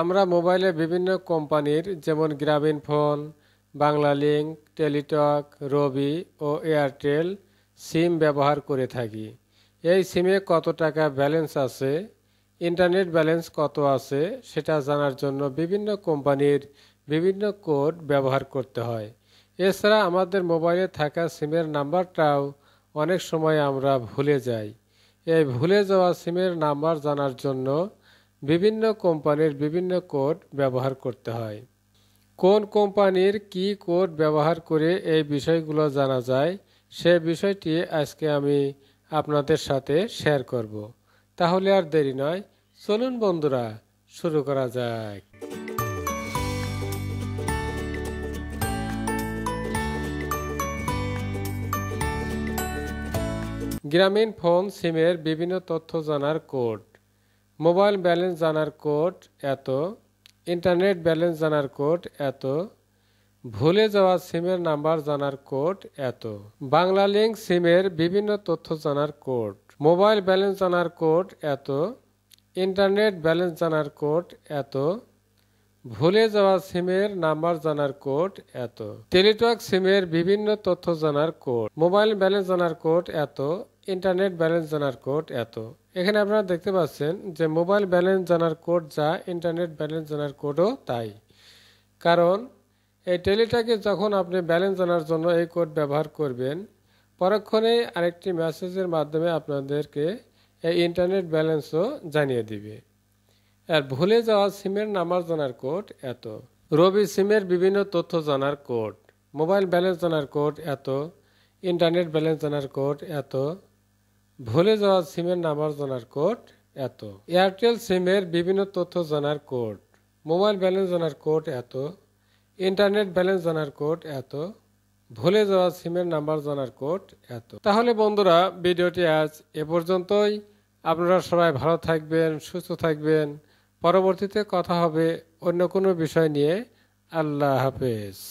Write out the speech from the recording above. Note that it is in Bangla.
আমরা মোবাইলে বিভিন্ন কোম্পানির যেমন Grameenphone Banglalink Teletalk Robi ও এয়ারটেল সিম ব্যবহার করে থাকি এই সিমে কত টাকা ব্যালেন্স আছে ইন্টারনেট ব্যালেন্স কত আছে সেটা জানার জন্য বিভিন্ন কোম্পানির বিভিন্ন কোড ব্যবহার করতে হয় এছাড়া আমাদের মোবাইলে থাকা সিমের নাম্বারটাও অনেক সময় আমরা ভুলে যাই এই ভুলে যাওয়া সিমের নাম্বার জানার জন্য বিভিন্ন কোম্পানির বিভিন্ন কোড ব্যবহার করতে হয় কোন কোম্পানির কি কোড ব্যবহার করে এই বিষয়গুলো জানা যায় সে বিষয়টি আজকে আমি আপনাদের সাথে শেয়ার করব তাহলে আর দেরি নয় চলুন বন্ধুরা শুরু করা যাক গ্রামীণ ফোন সিমের বিভিন্ন তথ্য জানার কোড মোবাইল ব্যালেন্স জানার কোড এত ইন্টারনেট ব্যালেন্স জানার কোড এত ভুলে যাওয়া সিমের নাম্বার জানার কোড এত বাংলা লিঙ্ক সিমের বিভিন্ন তথ্য জানার কোড মোবাইল ব্যালেন্স জানার কোড এত ইন্টারনেট ব্যালেন্স জানার কোড এত ভুলে যাওয়া সিমের নাম্বার জানার কোড এত টেলিটক সিমের বিভিন্ন তথ্য জানার কোড মোবাইল ব্যালেন্স জানার কোড এত ইন্টারনেট ব্যালেন্স জানার কোড এত এখানে আপনারা দেখতে পাচ্ছেন যে মোবাইল ব্যালেন্স জানার কোড যা ইন্টারনেট ব্যালেন্স জানার কোডও তাই কারণ এই টেলিটাকে যখন আপনি ব্যালেন্স জানার জন্য এই কোড ব্যবহার করবেন পরক্ষণে আরেকটি মেসেজের মাধ্যমে আপনাদেরকে এই ইন্টারনেট ব্যালেন্সও জানিয়ে দিবে আর ভুলে যাওয়া সিমের নাম্বার জানার কোড এত রবি সিমের বিভিন্ন তথ্য জানার কোড মোবাইল ব্যালেন্স জানার কোড এত ইন্টারনেট ব্যালেন্স জানার কোড এত ভুলে যাওয়া সিমের নাম্বার জানার কোড এত এয়ারটেল সিমের বিভিন্ন তথ্য জানার কোড মোবাইল ব্যালেন্স জানার কোড এত ইন্টারনেট ব্যালেন্স জানার কোড এত ভুলে যাওয়া সিমের নাম্বার জানার কোড এত তাহলে বন্ধুরা ভিডিওটি আজ এ পর্যন্তই আপনারা সবাই ভালো থাকবেন সুস্থ থাকবেন পরবর্তীতে কথা হবে অন্য কোনো বিষয় নিয়ে আল্লাহ হাফেজ